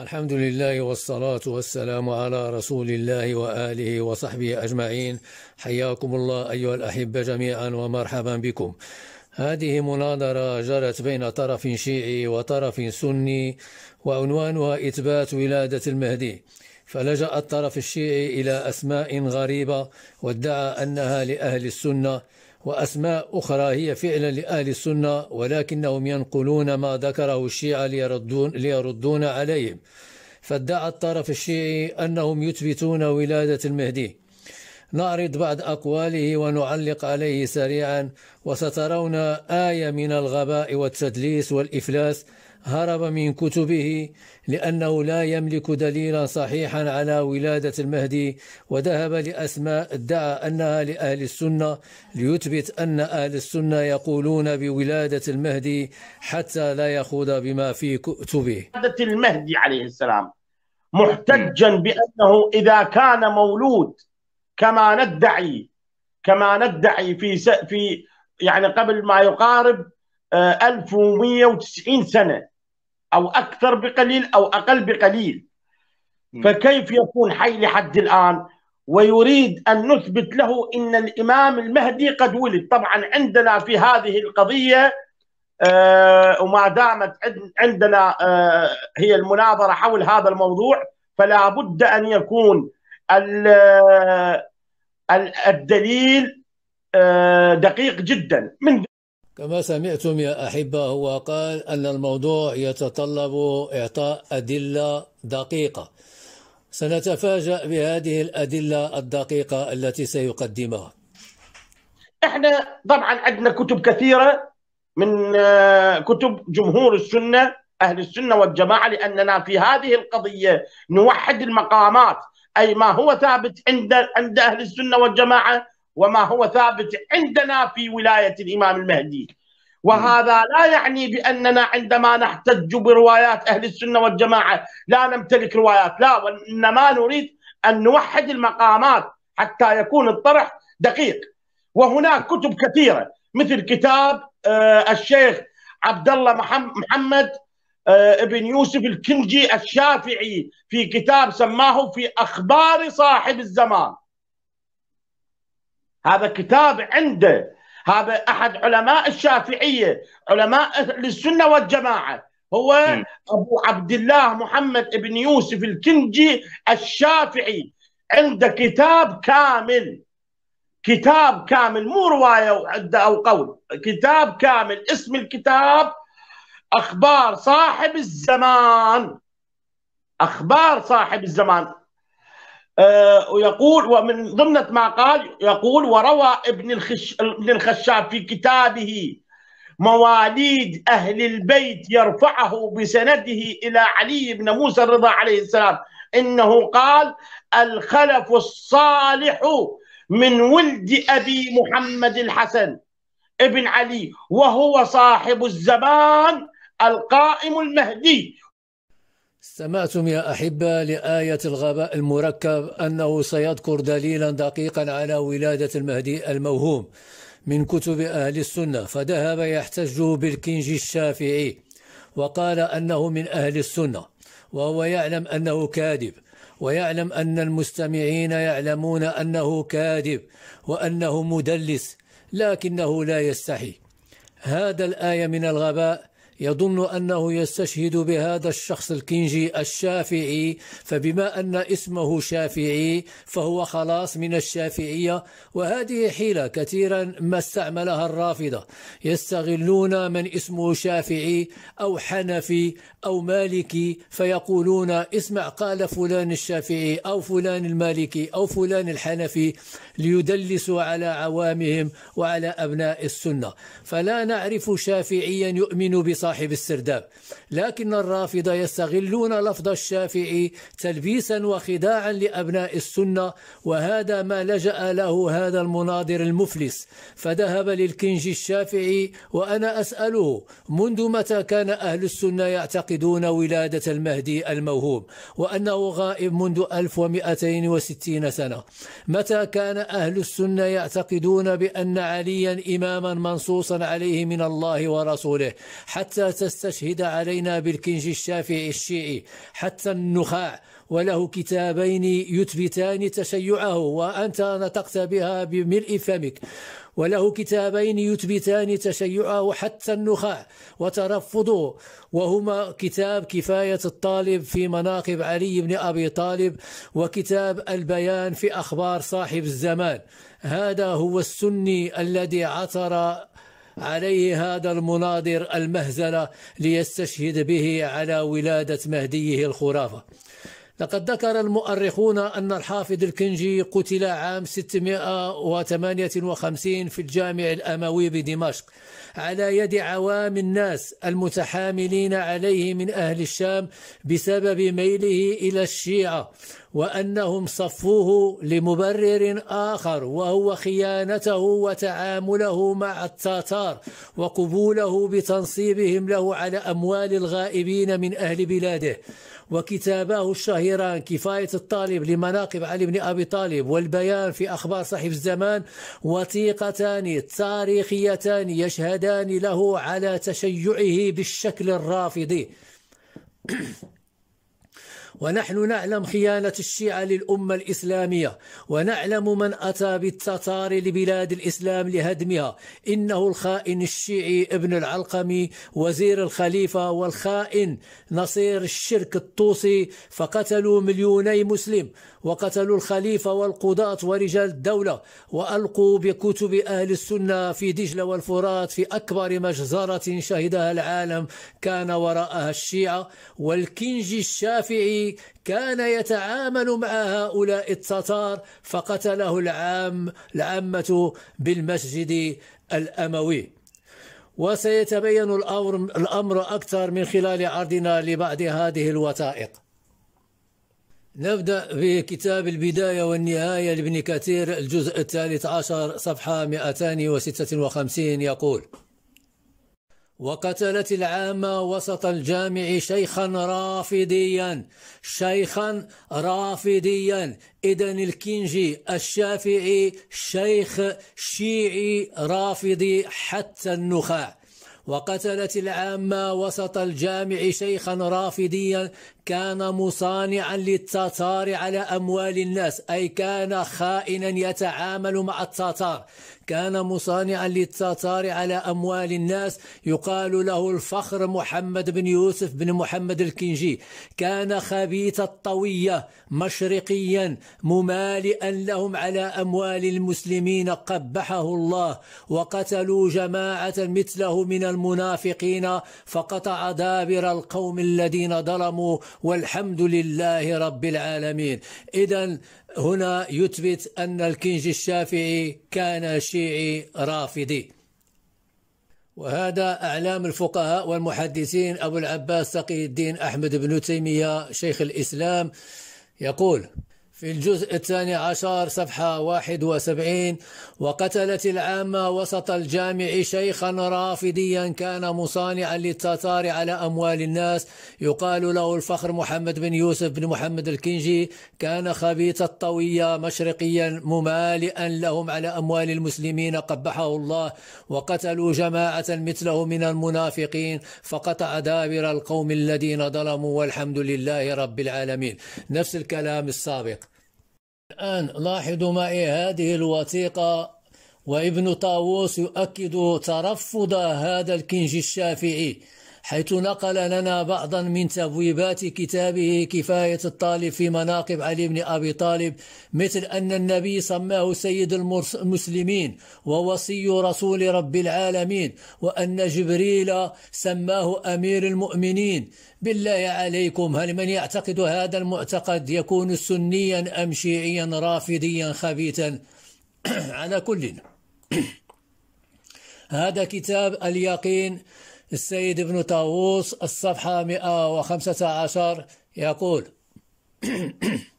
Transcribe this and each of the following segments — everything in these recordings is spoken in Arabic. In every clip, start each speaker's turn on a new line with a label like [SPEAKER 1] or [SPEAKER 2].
[SPEAKER 1] الحمد لله والصلاة والسلام على رسول الله وآله وصحبه أجمعين حياكم الله أيها الأحبة جميعا ومرحبا بكم هذه مناظرة جرت بين طرف شيعي وطرف سني وعنوانها إثبات ولادة المهدي فلجأ الطرف الشيعي إلى أسماء غريبة وادعى أنها لأهل السنة وأسماء أخرى هي فعلا لأهل السنة ولكنهم ينقلون ما ذكره الشيعة ليردون, ليردون عليهم فادعى الطرف الشيعي أنهم يثبتون ولادة المهدي نعرض بعض أقواله ونعلق عليه سريعا وسترون آية من الغباء والتدليس والإفلاس هرب من كتبه لأنه لا يملك دليلا صحيحا على ولادة المهدي وذهب لأسماء ادعى أنها لأهل السنة ليثبت أن أهل السنة يقولون بولادة المهدي حتى لا يخوض بما في كتبه
[SPEAKER 2] ولادة المهدي عليه السلام محتجا بأنه إذا كان مولود كما ندعي كما ندعي في في يعني قبل ما يقارب 1190 آه، سنه او اكثر بقليل او اقل بقليل فكيف يكون حي لحد الان ويريد ان نثبت له ان الامام المهدي قد ولد طبعا عندنا في هذه القضيه آه وما دامت عندنا آه هي المناظره حول هذا الموضوع فلا بد ان يكون آه، الدليل آه، دقيق جدا من
[SPEAKER 1] كما سمعتم يا أحبة هو قال أن الموضوع يتطلب إعطاء أدلة دقيقة سنتفاجأ بهذه الأدلة
[SPEAKER 2] الدقيقة
[SPEAKER 1] التي سيقدمها
[SPEAKER 2] احنا طبعا عندنا كتب كثيرة من آه، كتب جمهور السنة أهل السنة والجماعة لأننا في هذه القضية نوحد المقامات أي ما هو ثابت عند عند أهل السنة والجماعة وما هو ثابت عندنا في ولاية الإمام المهدي وهذا لا يعني بأننا عندما نحتج بروايات أهل السنة والجماعة لا نمتلك روايات لا وإنما نريد أن نوحد المقامات حتى يكون الطرح دقيق وهناك كتب كثيرة مثل كتاب آه، الشيخ عبد الله محمد آه، ابن يوسف الكنجي الشافعي في كتاب سماه في أخبار صاحب الزمان هذا كتاب عنده هذا احد علماء الشافعيه علماء السنه والجماعه هو م. ابو عبد الله محمد بن يوسف الكنجي الشافعي عنده كتاب كامل كتاب كامل مو روايه او قول كتاب كامل اسم الكتاب اخبار صاحب الزمان اخبار صاحب الزمان آه، ويقول ومن ضمن ما قال يقول وروى ابن الخش ابن الخشاب في كتابه مواليد أهل البيت يرفعه بسنده إلى علي بن موسى الرضا عليه السلام إنه قال الخلف الصالح من ولد أبي محمد الحسن ابن علي وهو صاحب الزمان القائم المهدي
[SPEAKER 1] استمعتم يا أحبة لآية الغباء المركب أنه سيذكر دليلا دقيقا على ولادة المهدي الموهوم من كتب أهل السنة فذهب يحتج بالكنج الشافعي وقال أنه من أهل السنة وهو يعلم أنه كاذب ويعلم أن المستمعين يعلمون أنه كاذب وأنه مدلس لكنه لا يستحي هذا الآية من الغباء يظن أنه يستشهد بهذا الشخص الكنجي الشافعي فبما أن اسمه شافعي فهو خلاص من الشافعية وهذه حيلة كثيرا ما استعملها الرافضة يستغلون من اسمه شافعي أو حنفي أو مالكي فيقولون اسمع قال فلان الشافعي أو فلان المالكي أو فلان الحنفي ليدلسوا على عوامهم وعلى أبناء السنة فلا نعرف شافعيا يؤمن بصحيح صاحب السرداب لكن الرافضة يستغلون لفظ الشافعي تلبيسا وخداعا لأبناء السنة وهذا ما لجأ له هذا المناظر المفلس فذهب للكنج الشافعي وأنا أسأله منذ متى كان أهل السنة يعتقدون ولادة المهدي الموهوم وأنه غائب منذ 1260 سنة متى كان أهل السنة يعتقدون بأن عليا إماما منصوصا عليه من الله ورسوله حتى تستشهد علينا بالكنج الشافعي الشيعي حتى النخاع وله كتابين يثبتان تشيعه وأنت نطقت بها بملء فمك وله كتابين يثبتان تشيعه حتى النخاع وترفضه وهما كتاب كفاية الطالب في مناقب علي بن أبي طالب وكتاب البيان في أخبار صاحب الزمان هذا هو السني الذي عثر عليه هذا المناظر المهزلة ليستشهد به على ولادة مهديه الخرافة لقد ذكر المؤرخون أن الحافظ الكنجي قتل عام 658 في الجامع الأموي بدمشق على يد عوام الناس المتحاملين عليه من أهل الشام بسبب ميله إلى الشيعة وأنهم صفوه لمبرر آخر وهو خيانته وتعامله مع التتار وقبوله بتنصيبهم له على أموال الغائبين من أهل بلاده وكتاباه الشهيران كفاية الطالب لمناقب علي بن أبي طالب والبيان في أخبار صحيف الزمان وثيقتان تاريخيتان يشهدان له على تشيعه بالشكل الرافضي ونحن نعلم خيانة الشيعة للأمة الإسلامية ونعلم من أتى بالتتار لبلاد الإسلام لهدمها إنه الخائن الشيعي ابن العلقمي وزير الخليفة والخائن نصير الشرك الطوسي فقتلوا مليوني مسلم وقتلوا الخليفة والقضاة ورجال الدولة وألقوا بكتب أهل السنة في دجلة والفرات في أكبر مجزرة شهدها العالم كان وراءها الشيعة والكنجي الشافعي كان يتعامل مع هؤلاء التتار فقتله العام العامة بالمسجد الأموي وسيتبين الأمر أكثر من خلال عرضنا لبعض هذه الوثائق نبدأ بكتاب البداية والنهاية لابن كثير الجزء الثالث عشر صفحة 256 يقول وقتلت العامة وسط الجامع شيخا رافديا شيخا رافديا إذا الكنجي الشافعي شيخ شيعي رافضي حتى النخاع وقتلت العامة وسط الجامع شيخا رافديا كان مصانعا للتتار على أموال الناس أي كان خائنا يتعامل مع التتار كان مصانعا للتتار على أموال الناس يقال له الفخر محمد بن يوسف بن محمد الكنجي كان خبيث الطوية مشرقيا ممالئا لهم على أموال المسلمين قبحه الله وقتلوا جماعة مثله من المنافقين فقطع دابر القوم الذين ظلموا والحمد لله رب العالمين إذا هنا يثبت أن الكنج الشافعي كان شيعي رافضي وهذا أعلام الفقهاء والمحدثين أبو العباس تقي الدين أحمد بن تيمية شيخ الإسلام يقول في الجزء الثاني عشر صفحة واحد وسبعين وقتلت العامة وسط الجامع شيخا رافديا كان مصانعا للتتار على أموال الناس يقال له الفخر محمد بن يوسف بن محمد الكنجي كان خبيث الطوية مشرقيا ممالئا لهم على أموال المسلمين قبحه الله وقتلوا جماعة مثله من المنافقين فقطع دابر القوم الذين ظلموا والحمد لله رب العالمين نفس الكلام السابق الآن لاحظوا معي هذه الوثيقة وابن طاووس يؤكد ترفض هذا الكنج الشافعي حيث نقل لنا بعضا من تبويبات كتابه كفاية الطالب في مناقب علي بن أبي طالب مثل أن النبي سماه سيد المسلمين ووصي رسول رب العالمين وأن جبريل سماه أمير المؤمنين بالله عليكم هل من يعتقد هذا المعتقد يكون سنيا أم شيعيا رافديا خبيثا على كل هذا كتاب اليقين السيد ابن طاووس الصفحة 115 يقول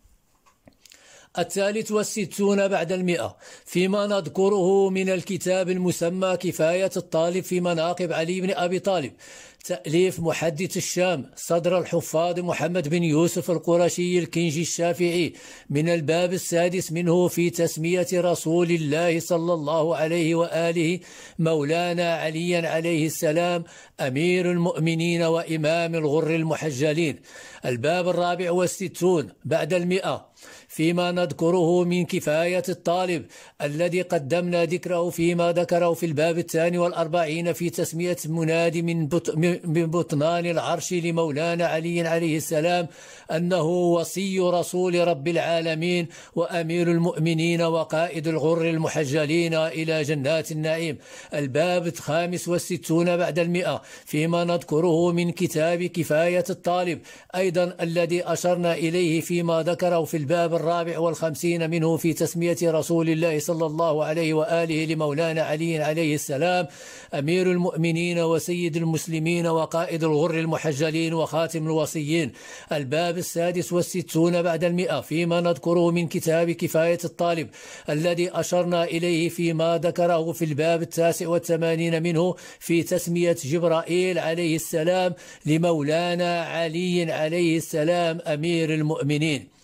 [SPEAKER 1] الثالث والستون بعد المئة فيما نذكره من الكتاب المسمى كفاية الطالب في مناقب علي بن أبي طالب تأليف محدث الشام صدر الحفاظ محمد بن يوسف القرشي الكنجي الشافعي من الباب السادس منه في تسمية رسول الله صلى الله عليه وآله مولانا عليا عليه السلام أمير المؤمنين وإمام الغر المحجلين الباب الرابع والستون بعد المئة فيما نذكره من كفاية الطالب الذي قدمنا ذكره فيما ذكره في الباب الثاني والأربعين في تسمية منادي من, بط من بطنان العرش لمولانا علي عليه السلام أنه وصي رسول رب العالمين وأمير المؤمنين وقائد الغر المحجلين إلى جنات النعيم الباب الخامس والستون بعد المئة فيما نذكره من كتاب كفاية الطالب أيضا الذي أشرنا إليه فيما ذكره في الباب الرابع الرابع والخمسين منه في تسمية رسول الله صلى الله عليه وآله لمولانا علي عليه السلام أمير المؤمنين وسيد المسلمين وقائد الغر المحجلين وخاتم الوصيين الباب السادس والستون بعد المئة فيما نذكره من كتاب كفاية الطالب الذي أشرنا إليه فيما ذكره في الباب التاسع والثمانين منه في تسمية جبرائيل عليه السلام لمولانا علي عليه السلام أمير المؤمنين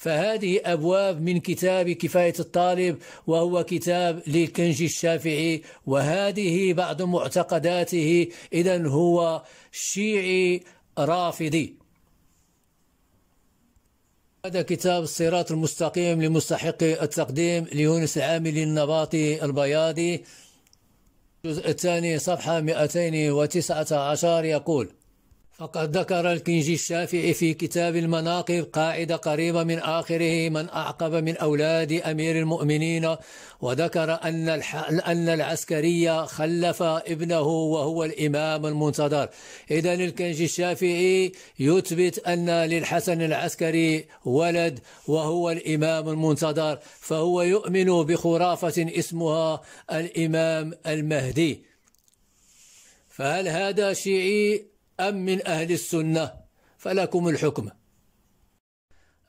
[SPEAKER 1] فهذه أبواب من كتاب كفاية الطالب وهو كتاب للكنج الشافعي وهذه بعض معتقداته إذا هو شيعي رافضي هذا كتاب الصراط المستقيم لمستحق التقديم ليونس العامل النباطي البياضي الجزء الثاني صفحة 219 يقول فقد ذكر الكنجي الشافعي في كتاب المناقب قاعدة قريبة من آخره من أعقب من أولاد أمير المؤمنين وذكر أن أن العسكري خلف ابنه وهو الإمام المنتظر إذا الكنجي الشافعي يثبت أن للحسن العسكري ولد وهو الإمام المنتظر فهو يؤمن بخرافة اسمها الإمام المهدي فهل هذا شيعي أم من أهل السنة فلكم الحكم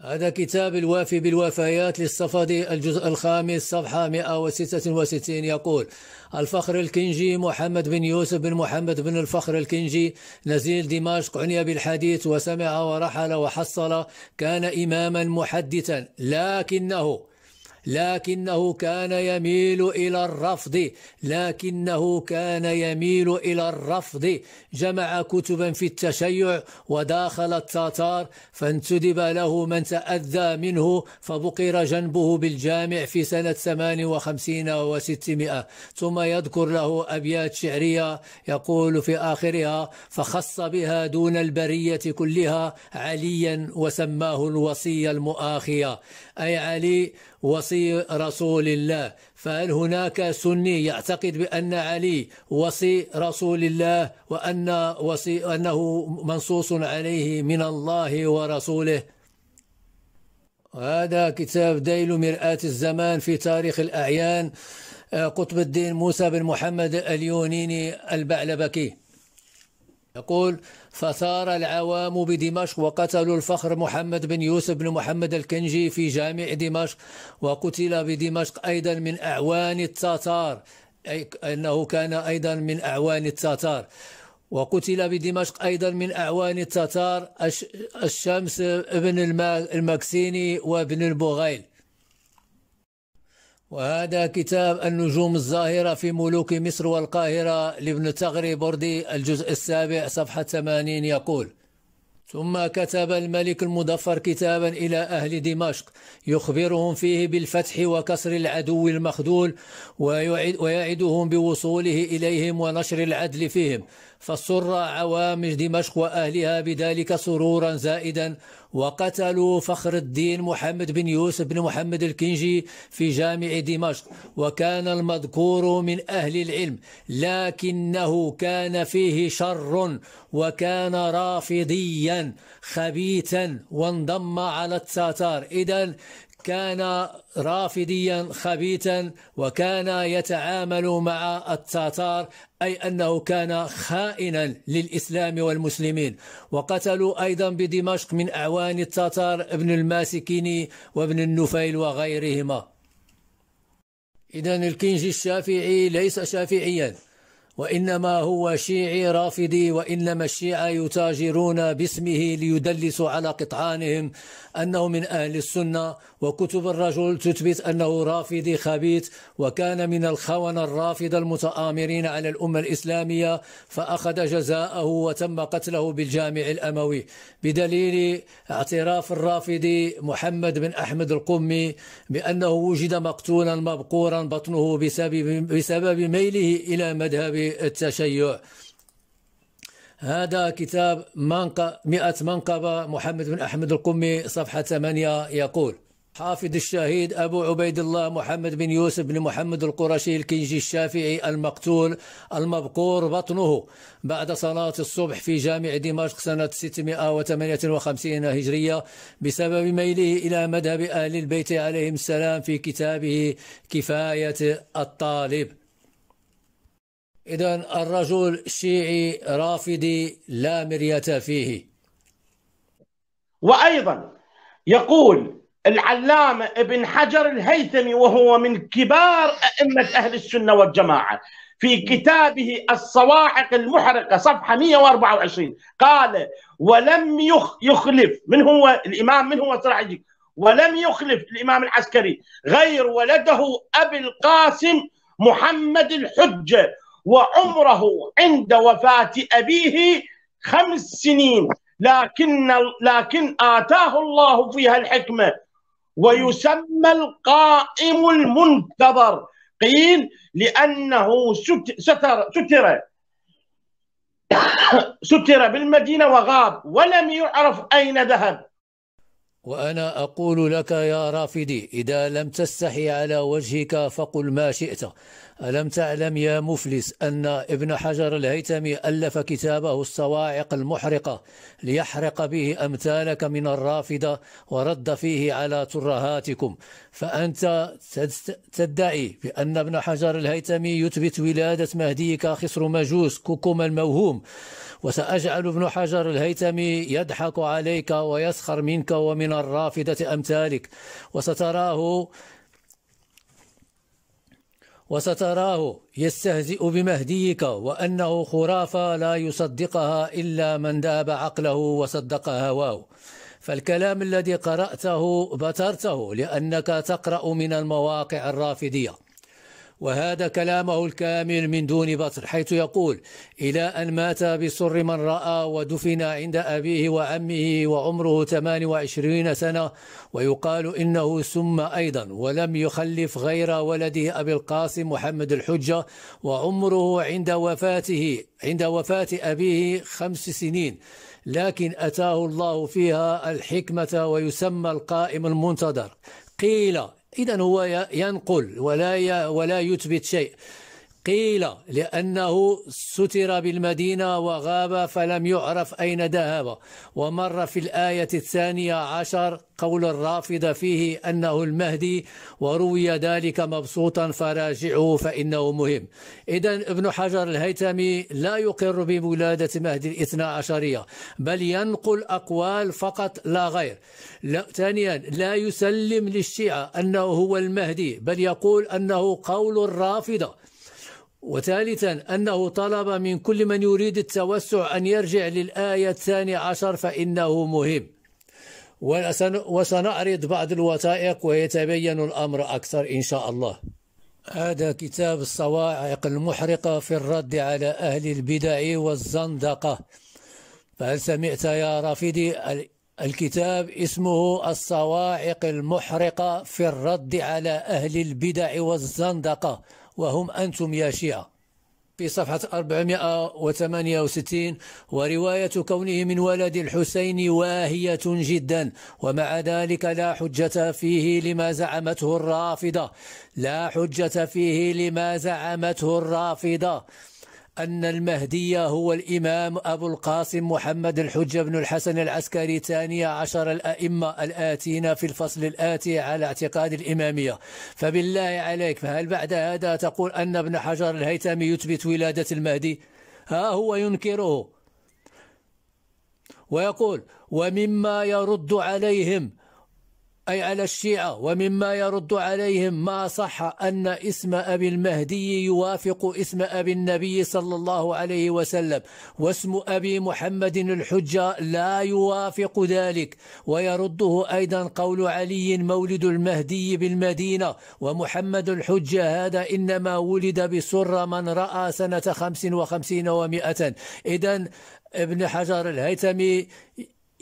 [SPEAKER 1] هذا كتاب الوافي بالوفيات للصفدي الجزء الخامس صفحة 166 يقول الفخر الكنجي محمد بن يوسف بن محمد بن الفخر الكنجي نزيل دمشق عني بالحديث وسمع ورحل وحصل كان إماما محدثا لكنه لكنه كان يميل الى الرفض لكنه كان يميل الى الرفض جمع كتبا في التشيع وداخل التتار فانتدب له من تاذى منه فبقر جنبه بالجامع في سنه 58 و600 ثم يذكر له ابيات شعريه يقول في اخرها فخص بها دون البريه كلها عليا وسماه الوصي المؤاخيه اي علي وصي رسول الله فهل هناك سني يعتقد بأن علي وصي رسول الله وأن وصي أنه منصوص عليه من الله ورسوله هذا كتاب ديل مرآة الزمان في تاريخ الأعيان آه، قطب الدين موسى بن محمد اليونيني البعلبكي يقول فثار العوام بدمشق وقتلوا الفخر محمد بن يوسف بن محمد الكنجي في جامع دمشق وقتل بدمشق أيضا من أعوان التتار أي أنه كان أيضا من أعوان التتار وقتل بدمشق أيضا من أعوان التتار الشمس بن المكسيني وابن البغيل وهذا كتاب النجوم الزاهرة في ملوك مصر والقاهرة لابن تغري بردي الجزء السابع صفحة 80 يقول ثم كتب الملك المظفر كتابا إلى أهل دمشق يخبرهم فيه بالفتح وكسر العدو المخذول ويعدهم بوصوله إليهم ونشر العدل فيهم فسر عوام دمشق وأهلها بذلك سرورا زائدا وقتلوا فخر الدين محمد بن يوسف بن محمد الكنجي في جامع دمشق وكان المذكور من أهل العلم لكنه كان فيه شر وكان رافضيا خبيثا وانضم على التتار إذا كان رافديا خبيثا وكان يتعامل مع التتار أي أنه كان خائنا للإسلام والمسلمين وقتلوا أيضا بدمشق من أعوان التتار ابن الماسكيني وابن النفيل وغيرهما إذا الكنجي الشافعي ليس شافعيا وإنما هو شيعي رافضي وإنما الشيعة يتاجرون باسمه ليدلسوا على قطعانهم أنه من أهل السنة وكتب الرجل تثبت أنه رافضي خبيث وكان من الخونة الرافضة المتآمرين على الأمة الإسلامية فأخذ جزاءه وتم قتله بالجامع الأموي بدليل اعتراف الرافضي محمد بن أحمد القمي بأنه وجد مقتولا مبقورا بطنه بسبب, بسبب ميله إلى مذهب للتشيع هذا كتاب منق... مئة منقبة محمد بن أحمد القمي صفحة 8 يقول حافظ الشهيد أبو عبيد الله محمد بن يوسف بن محمد القرشي الكنجي الشافعي المقتول المبقور بطنه بعد صلاة الصبح في جامع دمشق سنة 658 هجرية بسبب ميله إلى مذهب أهل البيت عليهم السلام في كتابه كفاية الطالب إذا
[SPEAKER 2] الرجل شيعي رافدي لا مرية فيه وأيضا يقول العلامة ابن حجر الهيثمي وهو من كبار أئمة أهل السنة والجماعة في كتابه الصواعق المحرقة صفحة 124 قال ولم يخلف من هو الإمام من هو الدين ولم يخلف الإمام العسكري غير ولده أبي القاسم محمد الحجة وعمره عند وفاة أبيه خمس سنين لكن لكن آتاه الله فيها الحكمة ويسمى القائم المنتظر قيل لأنه ستر ستر ستر بالمدينة وغاب ولم يعرف أين ذهب
[SPEAKER 1] وأنا أقول لك يا رافدي إذا لم تستحي على وجهك فقل ما شئت ألم تعلم يا مفلس أن ابن حجر الهيتمي ألف كتابه الصواعق المحرقة ليحرق به أمثالك من الرافضة ورد فيه على ترهاتكم فأنت تدعي بأن ابن حجر الهيتمي يثبت ولادة مهديك خسر مجوس ككم الموهوم وسأجعل ابن حجر الهيتمي يضحك عليك ويسخر منك ومن الرافضة أمثالك وستراه وستراه يستهزئ بمهديك وأنه خرافة لا يصدقها إلا من داب عقله وصدق هواه فالكلام الذي قرأته بترته لأنك تقرأ من المواقع الرافدية وهذا كلامه الكامل من دون بطر حيث يقول إلى أن مات بسر من رأى ودفن عند أبيه وعمه وعمره 28 سنة ويقال إنه سم أيضا ولم يخلف غير ولده أبي القاسم محمد الحجة وعمره عند وفاته عند وفاة أبيه خمس سنين لكن أتاه الله فيها الحكمة ويسمى القائم المنتظر قيل إذا هو ينقل ولا ولا يثبت شيء قيل لأنه ستر بالمدينة وغاب فلم يعرف أين ذهب ومر في الآية الثانية عشر قول الرافض فيه أنه المهدي وروي ذلك مبسوطا فراجعه فإنه مهم إذا ابن حجر الهيثمي لا يقر بولادة مهدي الاثنى عشرية بل ينقل أقوال فقط لا غير لا ثانيا لا يسلم للشيعة أنه هو المهدي بل يقول أنه قول الرافضة وثالثا أنه طلب من كل من يريد التوسع أن يرجع للآية الثانية عشر فإنه مهم وسنعرض بعض الوثائق ويتبين الأمر أكثر إن شاء الله هذا كتاب الصواعق المحرقة في الرد على أهل البدع والزندقة فهل سمعت يا رافدي الكتاب اسمه الصواعق المحرقة في الرد على أهل البدع والزندقة وهم أنتم يا شيعة في صفحة 468 ورواية كونه من ولد الحسين واهية جدا ومع ذلك لا حجة فيه لما زعمته الرافضة لا حجة فيه لما زعمته الرافضة أن المهدي هو الإمام أبو القاسم محمد الحجة بن الحسن العسكري ثاني عشر الأئمة الآتين في الفصل الآتي على اعتقاد الإمامية فبالله عليك فهل بعد هذا تقول أن ابن حجر الهيثمي يثبت ولادة المهدي ها هو ينكره ويقول ومما يرد عليهم أي على الشيعة ومما يرد عليهم ما صح أن اسم أبي المهدي يوافق اسم أبي النبي صلى الله عليه وسلم واسم أبي محمد الحجة لا يوافق ذلك ويرده أيضا قول علي مولد المهدي بالمدينة ومحمد الحجة هذا إنما ولد بسر من رأى سنة خمس وخمسين ومائة إذا ابن حجر الهيثمي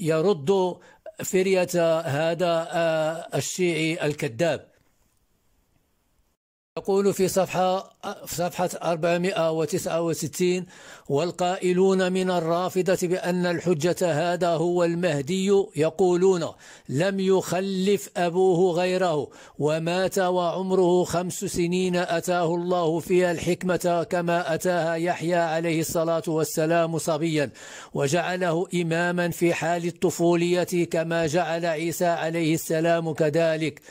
[SPEAKER 1] يرد فرية هذا آه، الشيعي الكذاب يقول في صفحة في صفحة 469 والقائلون من الرافضة بأن الحجة هذا هو المهدي يقولون لم يخلف أبوه غيره ومات وعمره خمس سنين أتاه الله فيها الحكمة كما أتاها يحيى عليه الصلاة والسلام صبيا وجعله إماما في حال الطفولية كما جعل عيسى عليه السلام كذلك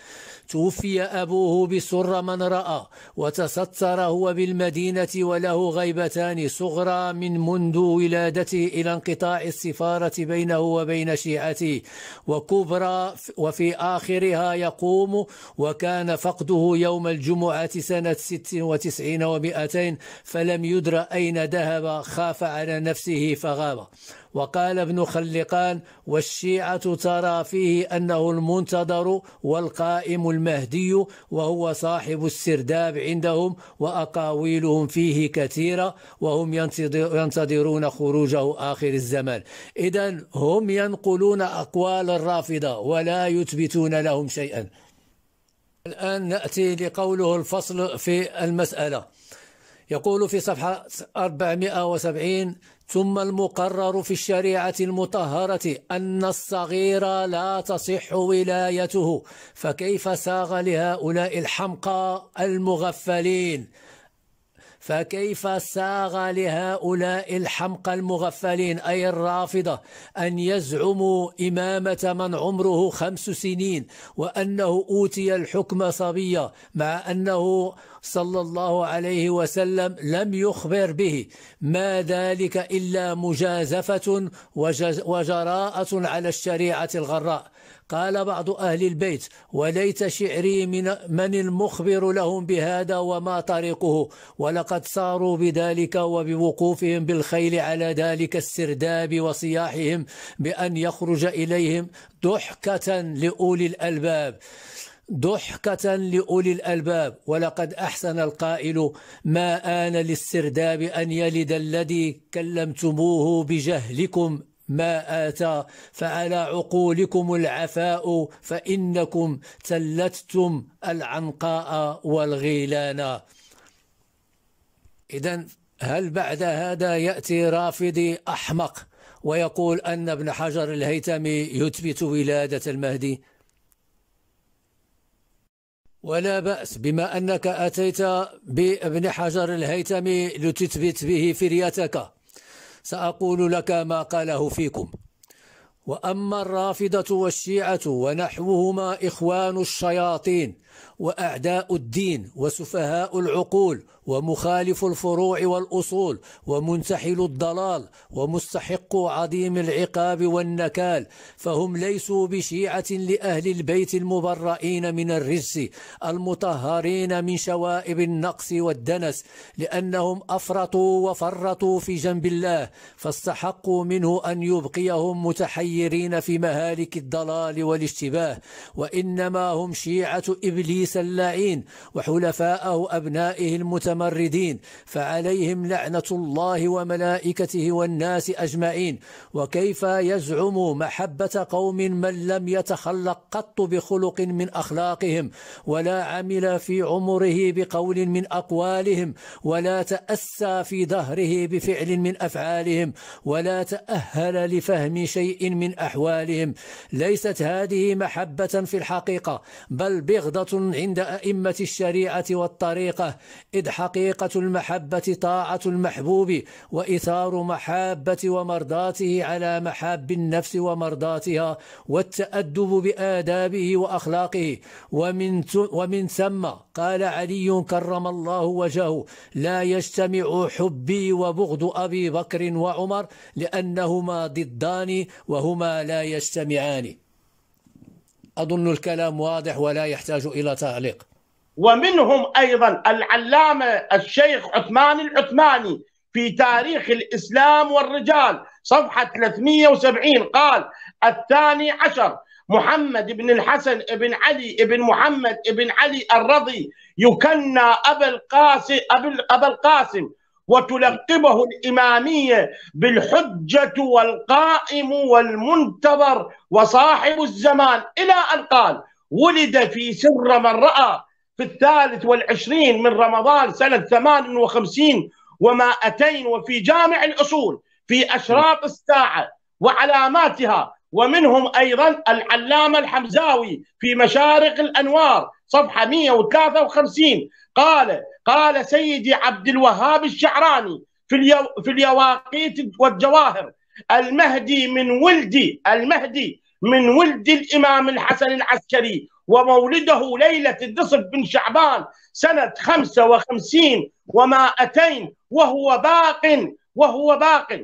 [SPEAKER 1] توفي أبوه بسر من رأى وتستر هو بالمدينة وله غيبتان صغرى من منذ ولادته إلى انقطاع السفارة بينه وبين شيعته وكبرى وفي آخرها يقوم وكان فقده يوم الجمعة سنة ست وتسعين ومائتين فلم يدر أين ذهب خاف على نفسه فغاب وقال ابن خلقان والشيعة ترى فيه أنه المنتظر والقائم المهدي وهو صاحب السرداب عندهم وأقاويلهم فيه كثيرة وهم ينتظرون خروجه آخر الزمان إذا هم ينقلون أقوال الرافضة ولا يثبتون لهم شيئا الآن نأتي لقوله الفصل في المسألة يقول في صفحة 470 ثم المقرر في الشريعة المطهرة أن الصغير لا تصح ولايته فكيف ساغ لهؤلاء الحمقى المغفلين فكيف ساغ لهؤلاء الحمقى المغفلين أي الرافضة أن يزعموا إمامة من عمره خمس سنين وأنه أوتي الحكم صبيا مع أنه صلى الله عليه وسلم لم يخبر به ما ذلك إلا مجازفة وجراءة على الشريعة الغراء قال بعض أهل البيت وليت شعري من, من المخبر لهم بهذا وما طريقه ولقد صاروا بذلك وبوقوفهم بالخيل على ذلك السرداب وصياحهم بأن يخرج إليهم ضحكة لأولي الألباب ضحكة لأولي الألباب ولقد أحسن القائل ما آن للسرداب أن يلد الذي كلمتموه بجهلكم ما آتى فعلى عقولكم العفاء فإنكم تلتتم العنقاء والغيلان إذا هل بعد هذا يأتي رافضي أحمق ويقول أن ابن حجر الهيتمي يثبت ولادة المهدي ولا بأس بما أنك أتيت بابن حجر الهيتمي لتثبت به فريتك سأقول لك ما قاله فيكم وأما الرافضة والشيعة ونحوهما إخوان الشياطين وأعداء الدين وسفهاء العقول ومخالف الفروع والأصول ومنتحل الضلال ومستحق عظيم العقاب والنكال فهم ليسوا بشيعة لأهل البيت المبرئين من الرجس المطهرين من شوائب النقص والدنس لأنهم أفرطوا وفرطوا في جنب الله فاستحقوا منه أن يبقيهم متحيرين في مهالك الضلال والاشتباه وإنما هم شيعة إبليس إبليس اللعين وحلفاءه أبنائه المتمردين فعليهم لعنة الله وملائكته والناس أجمعين وكيف يزعم محبة قوم من لم يتخلق قط بخلق من أخلاقهم ولا عمل في عمره بقول من أقوالهم ولا تأسى في دهره بفعل من أفعالهم ولا تأهل لفهم شيء من أحوالهم ليست هذه محبة في الحقيقة بل بغضة عند أئمة الشريعة والطريقة إذ حقيقة المحبة طاعة المحبوب وإثار محابة ومرضاته على محاب النفس ومرضاتها والتأدب بآدابه وأخلاقه ومن, ومن ثم قال علي كرم الله وجهه لا يجتمع حبي وبغض أبي بكر وعمر لأنهما ضدان وهما لا يجتمعان
[SPEAKER 2] أظن الكلام واضح ولا يحتاج إلى تعليق ومنهم أيضا العلامة الشيخ عثمان العثماني في تاريخ الإسلام والرجال صفحة 370 قال الثاني عشر محمد بن الحسن بن علي بن محمد بن علي الرضي يكنى أبا القاسم أبا القاسم وتلقبه الإمامية بالحجة والقائم والمنتظر وصاحب الزمان إلى أن قال ولد في سر من رأى في الثالث والعشرين من رمضان سنة ثمان وخمسين وما أتين وفي جامع الأصول في أشراط الساعة وعلاماتها ومنهم أيضا العلامة الحمزاوي في مشارق الأنوار صفحة 153 قال قال سيدي عبد الوهاب الشعراني في, اليو في اليواقيت والجواهر المهدي من ولدي المهدي من ولد الإمام الحسن العسكري ومولده ليلة النصف بن شعبان سنة 55 و200 وهو باق وهو باق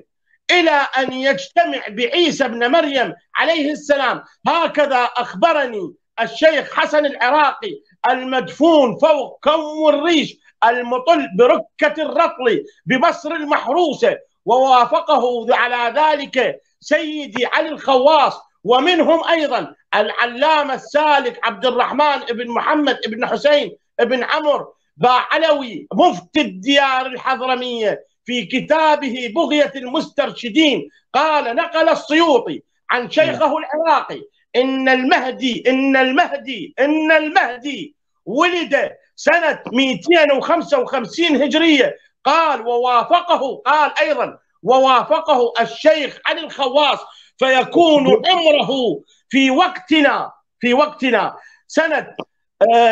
[SPEAKER 2] الى ان يجتمع بعيسى ابن مريم عليه السلام هكذا اخبرني الشيخ حسن العراقي المدفون فوق كم الريش المطل بركة الرطل ببصر المحروسة ووافقه على ذلك سيدي علي الخواص ومنهم أيضا العلامة السالك عبد الرحمن بن محمد بن حسين بن عمر باعلوي مفتي الديار الحضرمية في كتابه بغية المسترشدين قال نقل السيوطي عن شيخه نعم. العراقي إن المهدي إن المهدي إن المهدي ولد سنة 255 هجرية قال ووافقه قال أيضا ووافقه الشيخ عن الخواص فيكون نعم. عمره في وقتنا في وقتنا سنة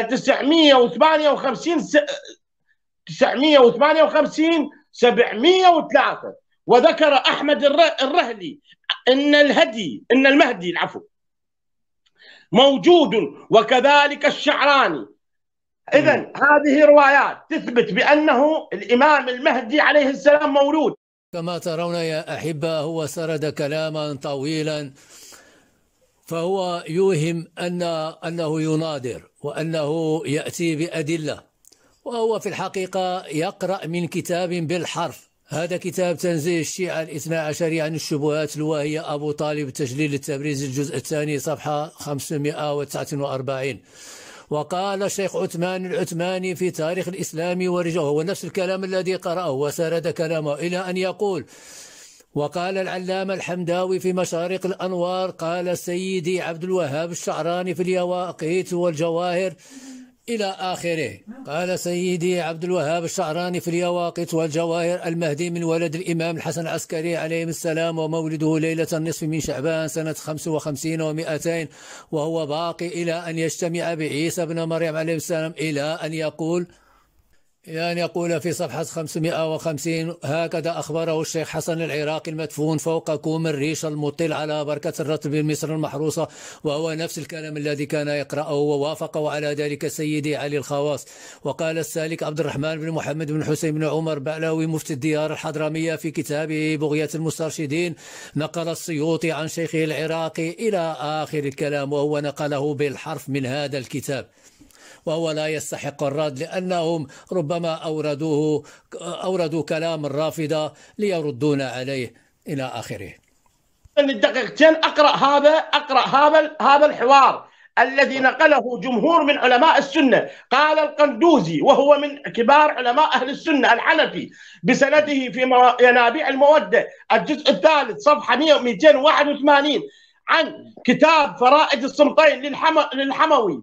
[SPEAKER 2] 958 آه، 958 703 وذكر أحمد الرهلي أن الهدي أن المهدي العفو موجود وكذلك الشعراني إذا هذه روايات تثبت بأنه الإمام المهدي عليه السلام مولود
[SPEAKER 1] كما ترون يا أحبة هو سرد كلاما طويلا فهو يوهم أن أنه يناظر وأنه يأتي بأدلة وهو في الحقيقة يقرأ من كتاب بالحرف هذا كتاب تنزيه الشيعة الاثنى عشر عن الشبهات الواهية أبو طالب تجليل التبريز الجزء الثاني صفحة 549 وقال الشيخ عثمان العثماني في تاريخ الإسلام ورجوه هو نفس الكلام الذي قرأه وسرد كلامه إلى أن يقول وقال العلامة الحمداوي في مشارق الأنوار قال سيدي عبد الوهاب الشعراني في اليواقيت والجواهر إلى آخره قال سيدي عبد الوهاب الشعراني في اليواقط والجواهر المهدي من ولد الإمام الحسن العسكري عليهم السلام ومولده ليلة النصف من شعبان سنة 55 و200 وهو باقي إلى أن يجتمع بعيسى بن مريم عليه السلام إلى أن يقول يعني يقول في صفحة 550 هكذا أخبره الشيخ حسن العراقي المدفون فوق كوم الريش المطل على بركة الرطب مصر المحروسة وهو نفس الكلام الذي كان يقرأه ووافقه على ذلك سيدي علي الخواص وقال السالك عبد الرحمن بن محمد بن حسين بن عمر بعلوي مفتي الديار الحضرمية في كتابه بغية المسترشدين نقل السيوطي عن شيخه العراقي إلى آخر الكلام وهو نقله بالحرف من هذا الكتاب وهو لا يستحق الرد لأنهم ربما أوردوه أوردوا كلام الرافضة
[SPEAKER 2] ليردون عليه إلى آخره الدقيقتين أقرأ هذا أقرأ هذا هذا الحوار الذي نقله جمهور من علماء السنه قال القندوزي وهو من كبار علماء اهل السنه الحنفي بسنده في ينابيع الموده الجزء الثالث صفحه 281 عن كتاب فرائد الصمتين للحموي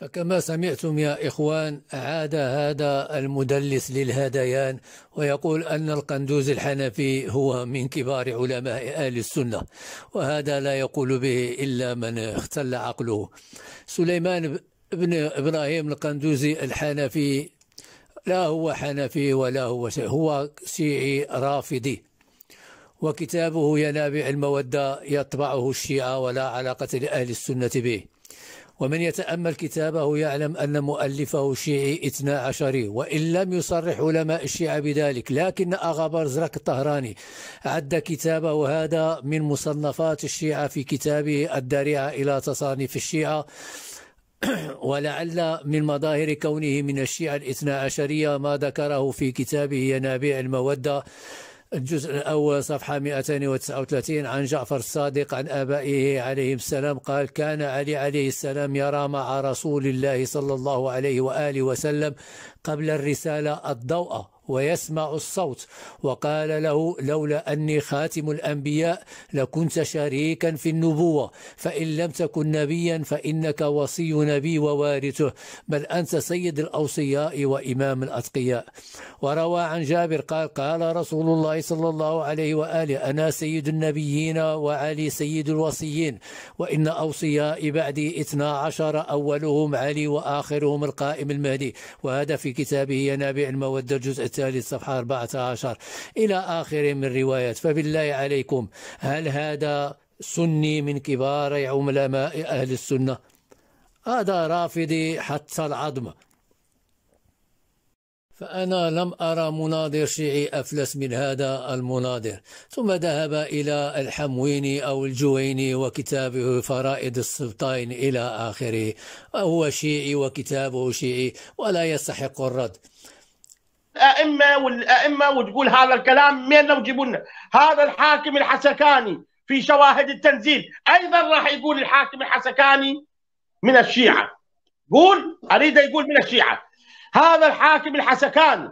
[SPEAKER 1] فكما سمعتم يا إخوان عاد هذا المدلس للهذيان ويقول أن القندوز الحنفي هو من كبار علماء أهل السنة وهذا لا يقول به إلا من اختل عقله سليمان بن إبراهيم القندوزي الحنفي لا هو حنفي ولا هو شيء هو شيعي رافضي وكتابه ينابع المودة يطبعه الشيعة ولا علاقة لأهل السنة به ومن يتأمل كتابه يعلم أن مؤلفه شيعي اثنا عشري وإن لم يصرح علماء الشيعة بذلك لكن أغا برزرك الطهراني عد كتابه هذا من مصنفات الشيعة في كتابه الدارعة إلى تصانيف الشيعة ولعل من مظاهر كونه من الشيعة الاثنا عشرية ما ذكره في كتابه ينابيع المودة الجزء الأول صفحة 239 عن جعفر الصادق عن آبائه عليهم السلام قال كان علي عليه السلام يرى مع رسول الله صلى الله عليه وآله وسلم قبل الرسالة الضوء ويسمع الصوت وقال له لولا أني خاتم الأنبياء لكنت شريكا في النبوة فإن لم تكن نبيا فإنك وصي نبي ووارثه بل أنت سيد الأوصياء وإمام الأتقياء وروى عن جابر قال قال رسول الله صلى الله عليه وآله أنا سيد النبيين وعلي سيد الوصيين وإن أوصياء بعدي اثنا عشر أولهم علي وآخرهم القائم المهدي وهذا في كتابه ينابيع المودة الجزء الثاني التالي صفحة 14 إلى آخر من روايات فبالله عليكم هل هذا سني من كبار علماء أهل السنة هذا رافضي حتى العظم فأنا لم أرى مناظر شيعي أفلس من هذا المناظر ثم ذهب إلى الحمويني أو الجويني وكتابه فرائد السبطين إلى آخره وهو شيعي وكتابه شيعي
[SPEAKER 2] ولا يستحق الرد الائمه والائمه وتقول هذا الكلام مين وجيبوا لنا هذا الحاكم الحسكاني في شواهد التنزيل ايضا راح يقول الحاكم الحسكاني من الشيعه قول اريده يقول من الشيعه هذا الحاكم الحسكاني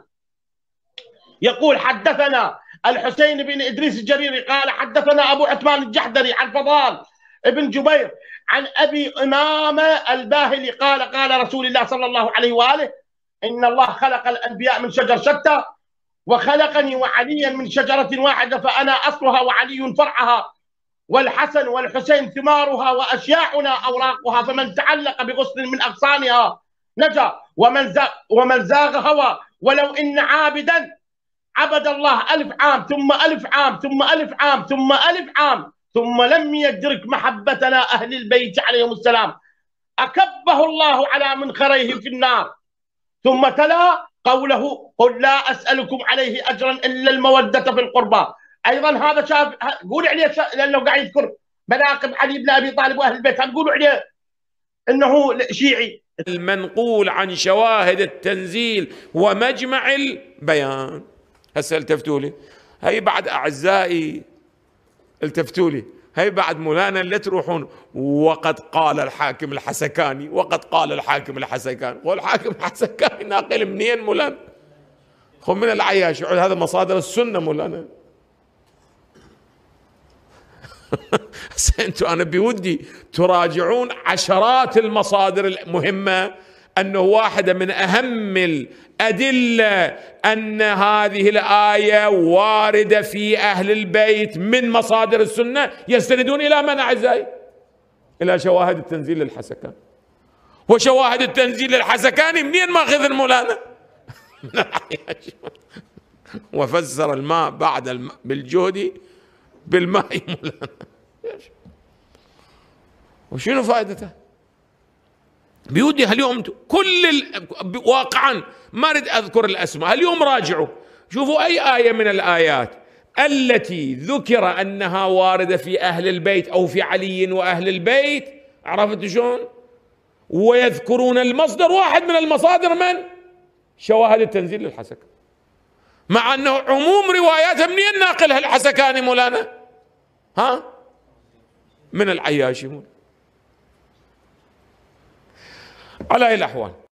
[SPEAKER 2] يقول حدثنا الحسين بن ادريس الجريري قال حدثنا ابو عثمان الجحدري عن فضال ابن جبير عن ابي امامه الباهلي قال قال رسول الله صلى الله عليه واله إن الله خلق الأنبياء من شجر شتى وخلقني وعليا من شجرة واحدة فأنا أصلها وعلي فرعها والحسن والحسين ثمارها وأشياعنا أوراقها فمن تعلق بغصن من أغصانها نجا ومن زاغ, ومن زاغ هوى ولو إن عابدا عبد الله ألف عام ثم ألف عام ثم ألف عام ثم ألف عام ثم لم يدرك محبتنا أهل البيت عليهم السلام أكبه الله على منخريه في النار ثم تلا قوله قل لا اسالكم عليه اجرا الا الموده في القربى ايضا هذا شاف قول عليه لانه قاعد يذكر مناقب علي بن ابي طالب واهل البيت قولوا عليه
[SPEAKER 3] انه شيعي المنقول عن شواهد التنزيل ومجمع البيان هسه التفتوا لي هي بعد اعزائي التفتوا لي هي بعد مولانا لا تروحون وقد قال الحاكم الحسكاني وقد قال الحاكم الحسكاني والحاكم الحسكاني ناقل منين مولانا خذ من العياش هذا مصادر السنة مولانا سنتو انا بودي تراجعون عشرات المصادر المهمه انه واحده من اهم ادله ان هذه الايه وارده في اهل البيت من مصادر السنه يستندون الى من اعزائي؟ الى شواهد التنزيل للحسكان وشواهد التنزيل للحسكاني منين ماخذ المولانا؟ وفسر الماء بعد الماء بالجهد بالماء مولانا وشنو فائدته؟ بيودي هاليوم كل ال... واقعا ما اريد اذكر الاسماء اليوم راجعوا شوفوا اي ايه من الايات التي ذكر انها وارده في اهل البيت او في علي واهل البيت عرفت شلون؟ ويذكرون المصدر واحد من المصادر من؟ شواهد التنزيل للحسك مع انه عموم رواياتها منين ناقلها الحسكاني مولانا؟ ها؟ من العياشي مولانا على أي الأحوال